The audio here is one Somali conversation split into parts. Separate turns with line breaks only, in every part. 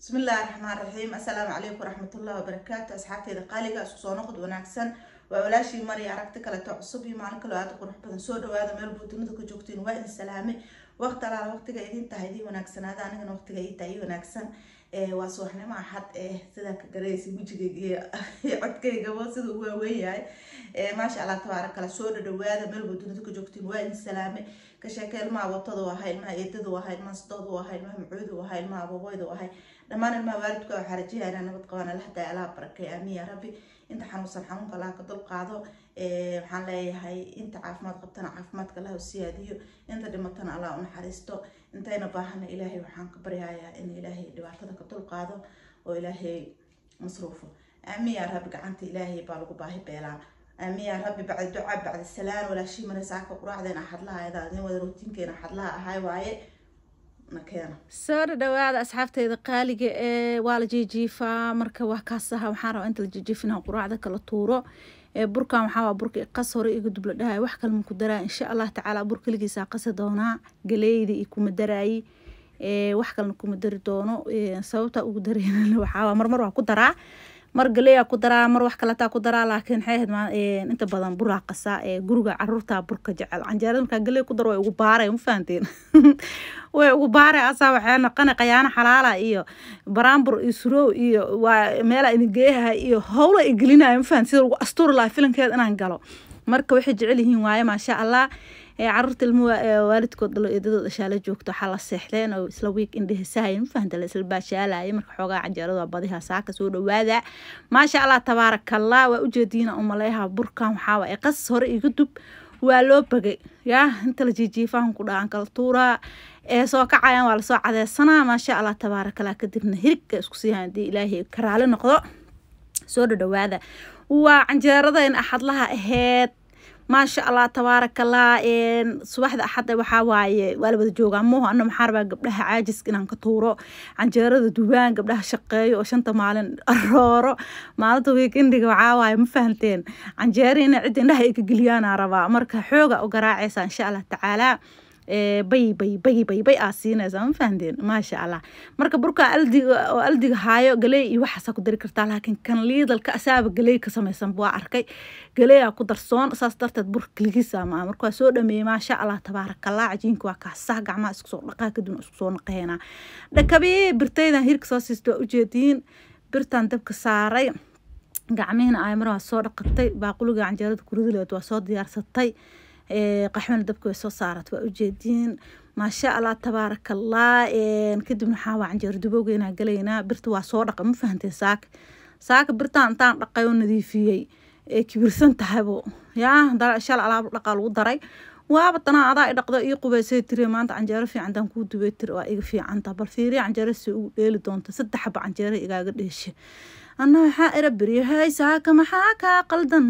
bismi illahi raxmaan raxiim assalaamu calaykum waraxmatullahi wabarakaatu asxaabteyda qaaliga isku soo noqod wanaagsan waa walaashii mariya aragti kaleta cusub iyo maalin kaloo aada qurux badan soo dhawaada meel buutinada ka joogtiin waa idin salaamay waqti alaala waqtiga idin tahay idii wanaagsanaada anigana waqtiga ii tahay ii wanaagsan waa subaxnimoa xad eh sidaa eh, ka garaysa wejigeyga iyo codkaygaba sida u waaweyn yahay maasha allah tabaara soo dhadhawaada meelba dunida ka joogtiin waa in salaame ka sheeka ilmaha watadu ahaa ilmaha eedadu ahaa ilmaha sidoodu ahaa ilmaha macuudu ahaa ilmaha aboboydu ahaa dhammaan ilmaha waalidka waxaa rajayaa inaa nabad qabaan allah alaha barakay aamiin yaa rabbi inta xanuunsan xanuunka allah ka dul waxaan eh, leeyahay inta caafimaad qabtana caafimaadka allah u siyaadiyo inta dhimatana allah u naxariisto intayna baahana ilaahay waxaan ka baryayaa in ilaahay dhibaatada ka dulqaado oo ilaahay masruufo aamin yaa rabbi gacanta ilaahay baa lagu baahi beelaa aamin yaa rabbi bacdi ducaa bacdi salaan walaashii marasaaka quraacdeena xadlaha aydaa wada rootinkeena xadlaha ahay waaye soo dhawaada asxaabteeda qaaliga ee waa la jiijiifaa marka wax kaasaha waxaan rabaa inta la jiijiifinaa quraacda kala tuuro burkan waxaawaa burka qas hore iga dubla dhahay wax kalma ku daraa insha allah tacaala bur keligiisaa qasi doonaa galeyda iyo kuma daraayi wax kalena kuma dari doono sababtaa ugu dareena waxaa marmar waa ku daraa mar galeya ku daraa mar wax kaletaa ku daraa laakiin waxay inta badan buraa qasaa ee guriga caruurta burka jecel canjeerada markaa galey ku daro way ugu baaray ma fahanteen way ugu baaray asaa waxay noqona qayaano xalaala iyo baraambur iyo surow iyo waa meela idin geeyaha iyo howla i gelinaya ma fahan sida lagu astuuri lahaa filankeeda inaan galo marka waxay jecel yihiin waaye maasha allah caruurta ilmuwa waalidkood dhalo eedadooda shaala joogto waxaa la seexdeen oo isla wiig indhehisahayn mufahanta isla baashaalaya marka xoogaa cajeerada badiha saaka soo dhawaada maasha allah tabaarakallah waa ujeediina umaleeha burkan waxaa waaye qas hore iga dub waa loo bagay yaa inta la jiijiifahan ku dhacan kala tuuraa ee soo kacayaan waa lasoo cadeysanaa maasha allah tabaarakallah kadibna hirigga isku siiha haddii ilaahay karaale noqdo soo dhadhowaada waa canjeerada in axadlaha aheyd maasha allah tabaarakallah subaxda axadda waxaa waaye waa la wada joogaa mooho anna maxaarbaa gabdhaha caajiska inaan ka tuuro canjeerada dubaan gabdhaha shaqeeyo oo shanta maalin arooro maalinta wiikindiga waxaa waaye ma fahanteen canjeera ina cidda indhaha ay ka geliyaanaa rabaa marka xooga u garaacaysa insha allah tacaalaa bay bay bay bay bay aa siinaysaa ma fahdeen maasha allah marka burkaa aldiga oo aldiga haayo galey iyo waxaasaa ku dari kartaa laakiin kan liidalka asaaba galey ka samaysan waa arkay galeeyaa ku darsoon saas darteed burka kiligiisa maa marka soo dhameeyey maasha allah tabaarakallah cajiinka waa kaasaha gacmaha isku soo dhaqaa kadibna isku soo naqaheynaa dhakabee birtaydan hirka soo siista waa ujeediin birtaan dabka saaray gacmihina aymar waa soo dhaqatay baaquliga canjeerada kuridileed waa soo diyaarsatay qaxwana dabka way soo saarat waa ujeediin maasha allah tabaaraka allah kadibna waxaa waa canjeero dubowga inaa galaynaa birta waa soo dhaqa ma fahantay saaka saaka birtaan intaan dhaqay oo nadiifiyey ee kibirsan tahaybo yaa hadana shal alaab dhaqaa lagu daray waaba adaa idhaqda io qubaysay tiri maanta canjeero fiican daan kuu dubay tiri waa iga fiicanta bal fiiriya canjeero si ugu dheeli doonta saddex xaba canjeero igaaga dheeshe ana waxaa ira beryahay saaka maxaa kaa qaldan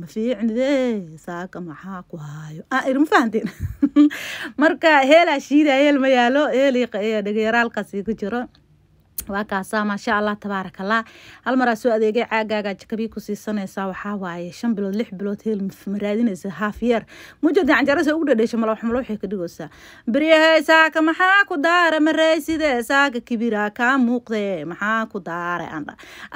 ma fiicnide saaka maxaa ku haayo ah, ir ma marka heelaa shiidaa ah, heel ma yaalo heeliiqa ee dhageeraalkaasi ku jiro waa kaasaa maasha allah tabaarak allah halmaraa soo adeegay caagaaga jakabii ku siisanaysaa waxaa shan bilood lix bilood heel ma raadinaysa haaf mujada canjarasa ugu dhadheesha malawxumalo waxay ka dhigaysaa baryaheesaaka maxaa ku daara mareyside saaka kibira kaa muuqdee maxaa ku daara andha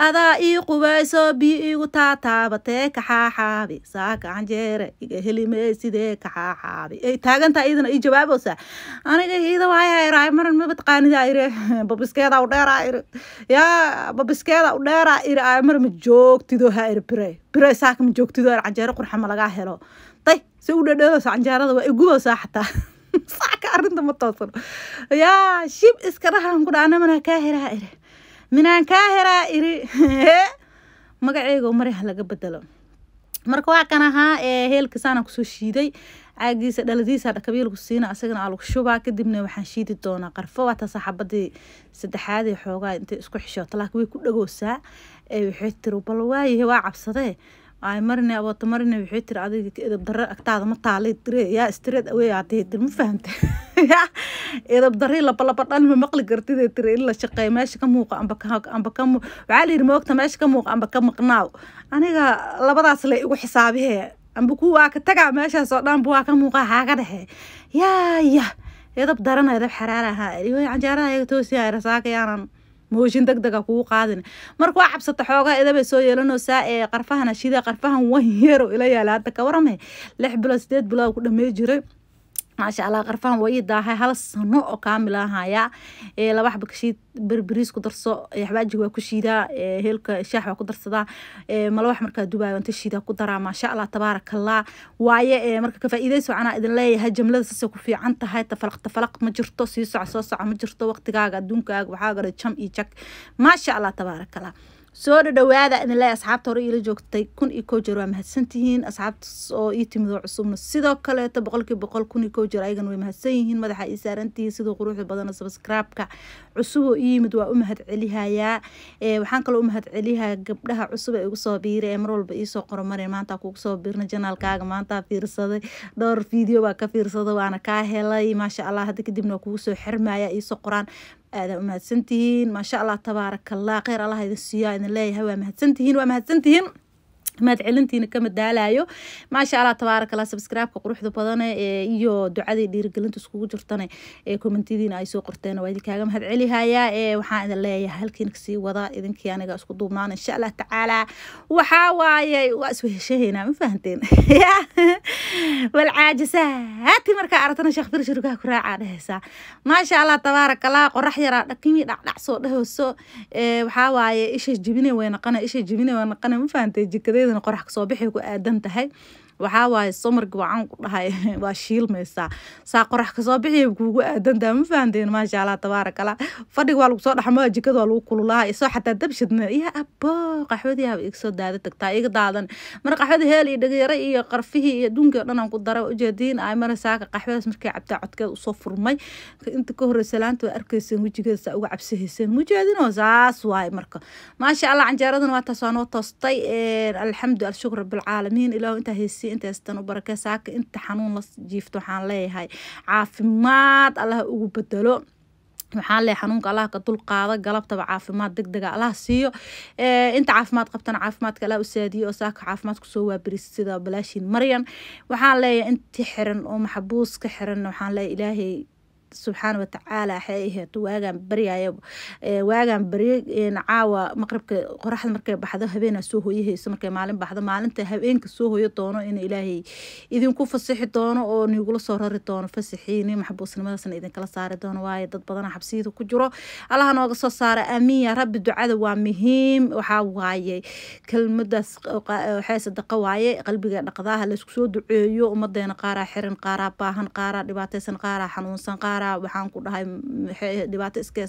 adaa ii qubayso biyo iigu taataabatee kaxaaxaabi saaka canjeere iga helimeyside kaxaaxaabi ay taagantaa iyadana ii jawaabosaa aniga iida waaya raay maran mabadqaanida ire babiskeeda u dheeraa yaa babiskeeda u dheera ir mar ma joogtido haa ir bire bire saaka ma joogtido ir canjeero qurxa ma lagaa helo day se u dhedheedaysa canjeerada waa igubaysaa xataa saaka arrinta ma toosano yaa shib iskadhahan ku dhaana minaa kaa heraa iri minaan kaa heraa iri magaceego mari ha laga bedelo marka waa kan ahaa ee heelkasaana kusoo shiiday caagiisa dhaladiisa dhakabiilku siina asagana aa lagu shubaa ah kadibna waxaan shiidi doonaa qarfo waataa saxaabadii saddexaad ee xoogaa intay isku xishooto laakiin way ku dhagoosaa waxay tiri bal waayahe waa cabsadee ay marina abooto marina waxay tiri adiga edab agtaada ma taalay dire yaa istreed awey aa ma fahamte edab labalaba dhan ma maqli kartid tiri in la shaqeeyo meesha ka muuqa amba ka amba waxaa la yidhi moogta meesha ka muuqa amba ka maqnaaw aniga labadaas lay igu xisaabihe amba ku waa ka tagaa meeshaasoo oo dhanba waa ka muuqaa xaaga dhexe yaaya edab darana edab xaraar ahaa canjeerahayaga toosiyaa rasaakayaanan mooshin deg dega kugu qaadin marka waa cabsata xoogaa edabay soo yeelanaysaa ee qarfahana shida qarfahan wan yeero ila yaala hadda ka warame lix bilo sideed bilood ku dhamey jiray maasha allah qarfahan waa daahay hal sano oo kaamila ahaya ah laba xaba kashiid berberiis ku darso xabaajiga waa ku shiidaa heelka shaax waa ku darsadaa malawax markaa dubaayo inta shiidaa ku daraa maasha allah tabaarakallah waaye marka ka faa'iidayso canaa idin leeyahay jamlada sase ku fiican tahay tafalaq tafalaq ma jirto sii soc soo soca ma jirto waqtigaaga adduunkaaga waxaa gara jam iyo jag maasha allah tabaarakallah soo dhadhawaada idinle asxaabta hore iila joogtay kun iyo ko jeer waa mahadsantihiin asxaabta oo ii timid oo cusubna sidoo kaleeto boqolkii boqol kun iyo ko jeer ayagan way mahadsan yihiin madaxa ii saarantihiin siduu quruxda badana sabskraibka cusuboo ii yimid waa u mahad celihayaa waxaan kaloo u mahad celihayaa gabdhaha cusub ee igu soo biira ee mar walba iisoo qoro maanta kugu soo biirna janaalkaaga maanta fiirsaday dhowr video baa ka fiirsada waana kaa helay maasha allah hadda kadibna kugu soo xirmaya iisoo qoraan aada umahadsantihiin maasha allah tabaarakallah kheyr allah idin siiyaa idin leeyahay waa mahadsantihiin waa mahadsantihiin caafimaad celintiina kama daalayo maasha allah tabaaraka allah subscribe-ka quruxda badane iyo ducadii dhiirigelinta iskugu jirtane komentidiina ay soo qorteen waa idinkaaga mahad celihayaa waxaan idin leeyahay halkiina kasii wada idinkii aniga isku duubnaan insha allah tacaala waxaa waaye waa isweheshahaynaa ma fahanteen walcaajisaati markaa aragtana sheekh fir ku raacaa dhehaysaa maasha allah tabaaraka allah qorax yaraa dhakimii dhacdhac soo dhehayso waxaa waaye isha jibine way naqana isha jibine way naqana ma fahantee jikadayda iyadana qorax kasoo bixi ku aadan tahay waxaa waaye somar gawacaan ku dhahay waa shiilmaysaa saa qorax kasoo bixiya kuugu aadantaa ma fahanteen maasha allah tabaarak fadhiga waa lagu soo dhaxmaa jikada waa lagu kululaa isoo xataa dabshadna yaa abo qaxwadii haba iga daada tagtaa iga daadan mara qaxwada heel iyo dhageyaro iyo qarfihii iyo adduunki o dhan aan ku dara ujeediin ay mara saaka qaxwadaas markay cabtaa codkeeda usoo furmay inta ka horreysa laanta waa arkayseen wejigeeda saa uga cabsahayseen mujeedinoo saas waaye marka maasha allah canjeeradan waa taas waa noo toostay alxamdu alshukr rabbilcaalamiin ilaah intaa heysay intii u barake saaka inta xanuun la jiifto waxaan leeyahay caafimaad allah ugu bedelo waxaan leehay xanuunka allah ka dulqaada galabtaba caafimaad deg dega allah siiyo inta caafimaad qabtana caafimaadka allah u saadiyo oo saaka caafimaad kusoo waabirisay sida balaashiin maryan waxaan leeyahay inti xiran oo maxabuus ka xiranna waxaan leeyahay ilaahay subxaana watacaala waxay ahayd waagaan baryaya waagaan barye caawa maqribka qoraxda markay baxdo habeenaa soo hooyahayso markay maalin baxdo maalinta habeenka soo hooyo doono in ilaahay idinku fasixi doono oo nigula soo rari doono fasixiini maxbuusnimadaasna idinkala saari doono waayo dad badana xabsiyada ku jiro allaha nooga soo saara aamiin yaa rabbi ducada waa muhiim waxaa waaye kelmadaas waxay sadaqo waaye qalbiga dhaqdaaha laysku soo duceeyo ummadeena qaaraa xiran qaaraa baahan qaaraa dhibaataysan qaaraa xanuunsan qaaraa saaraa waxaan ku dhahay maxay dhibaato iska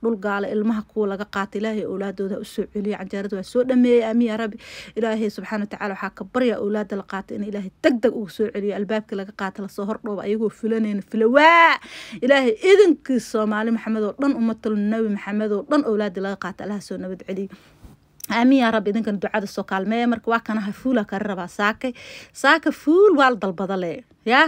dhul gaala ilmaha kuwa laga qaata ilaahay awlaadooda usoo celiya canjeerada waa soo dhameeyey aamiin yaa rabbi ilaahay subxaana watacala waxaa ka baryaa awlaada la qaata in ilaahay deg deg ugu soo celiyo albaabka laga qaata lasoo hordhooba ayagoo filanayna filawaa ilaahay idankiis soomaali maxamed oo dhan umatal nabi maxamed oo dhan awlaada laga qaata allaha soo nabad celiya aamiin yaa rabbi idinkan ducada soo kaalmeeya marka waa kanaha fuula kala rabaa saakay saaka fuul waal dalbadale ya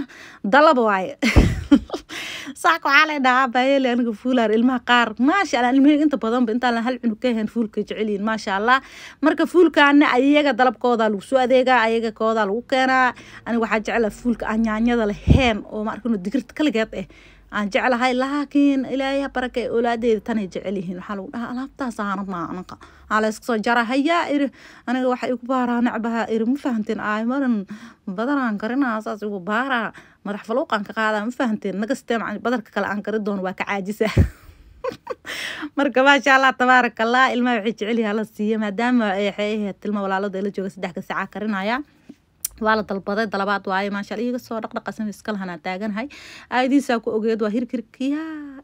dalab waaye saaka waxaa lay dhahaa abaayele aniga fuulaar ilmaha qaar maasha allah ilmiheyga inta badanba intaan hal cunug ka heen fuulka jecelyihin maasha allah marka fuulkaana ayaga dalabkoodaa lagu soo adeegaa ayaga koodaa lagu keenaa aniga waxaa jeclaa fuulka aan lahayn oo maarkano digirta kaligeed ah eh. aan jeclahay laakiin ilaahay baraka ee tanay jecel waxaa lagu dhahaa alaabtaas aana maanqa waxaa la jara hayaa iri aniga waxa igu baaraa nacbaha iri ma fahamteen ay badanaan karinaa saas igu baaraa madax faluuqan ka qaada ma fahanteen naga sisteem badarka kale aan kari doono waa ka caajisa marka maasha allah tabaarak allah ilmaha waxay jecel yahay la siiya maadaama waxay ahayd tilma walaalada la jooga saddexda sacaa karinaya waa la dalbaday dalabaad waaye maasha allah iga soo dhaqdhaqasan iskalahanaa taaganahay aayadiisaa ku ogeed waa hirkirkiyaa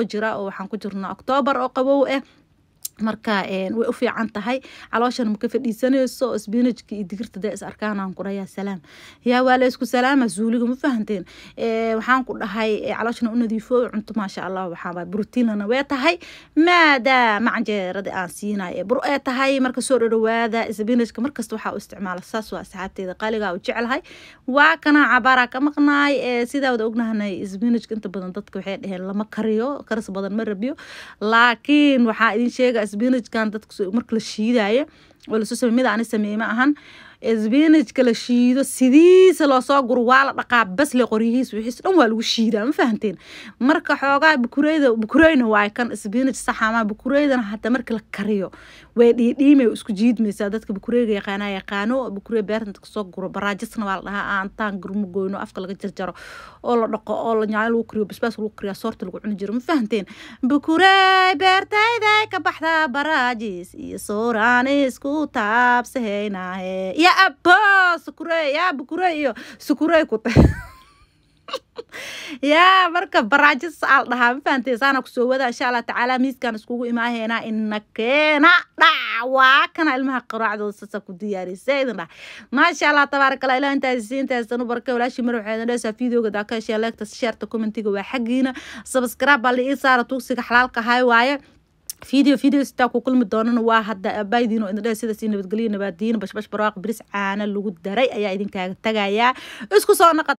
oo jira oo waxaan ku jirno oktoobar oo qabow ah marka eh, way u fiican tahay calooshan maka fadhiisanayso sbinajka iyo digirta dee is arkaanaan ku dhayaa salaam yaa waa la salaama zuuliga ma fahanteen eh, waxaan ku dhahay eh, calooshana u nadiifo cunto maasha allah waxaaba brotiinlana wee tahay maadaama canjeerada aan siinaye bur ee tahay marka soo dhadhawaada sbinajka markasta waxaa u isticmaala saas waa asxaabteeda qaaligaa u jeclahay waa kana cabaaraa ka maqnaay sidaa ognahanay sbinajka inta badan dadka waxay dhaheen lama kariyo karis badan ma rabiyo laakiin waxaa idin sheega sbinajkan marka la shiidaayo oo lasoo samey mid ani sameye ma ahan sbinajka la shiido sidiisa loosoo guro waa la dhaqaa basle le qoryihiis wixiis dhan waa lagu shiidaa ma fahanteen marka xoogaa bukureyda bukureyna waay kan sbinaj saxamaa bukureydan hata marka la kariyo way dhiidhiimay isku jiidmaysaa dadka bakureega yaqaana yaqaano bakure beertanta kasoo guro baraajisna waa la dhahaa aantaan gurmo goyno afka laga jarjaro oo la dhaqo oo la nyaanyo lagu kariyo basbaas lagu kariyaa soorta lagu cuni jiro ma fahanteen bakurey beertayday ka baxdaa baraajis iyo sooraan isku taabsahaynaahe ya abo sukure ya bakurey iyo sukurey ku tay yaa marka baraajo saal dhahaa ma fahantae saana kusoo wadaa insha allah tacaala miiskaan iskugu imaahaynaa inakeena dhacwaa kana ilmaha qaraacdooda sasa ku diyaarisay idin dhah maasha allah tabaaraka allah ilaah intaasi siintaasanu walaashii mar waxaydin dheesaa fideoga daakashiya leegta sheerta commentiga waa xaggiina sabskraab baa ii saara tuugsiga xalaalka ahay waaye video video sitaa ku kulmi doonana waa hadda abaaydiin oo idindhe sidaas nabadgelyo nabadiin bashbash barwaaq biris caana lagu daray ayaa idinkaaga tagayaa isku soo noqo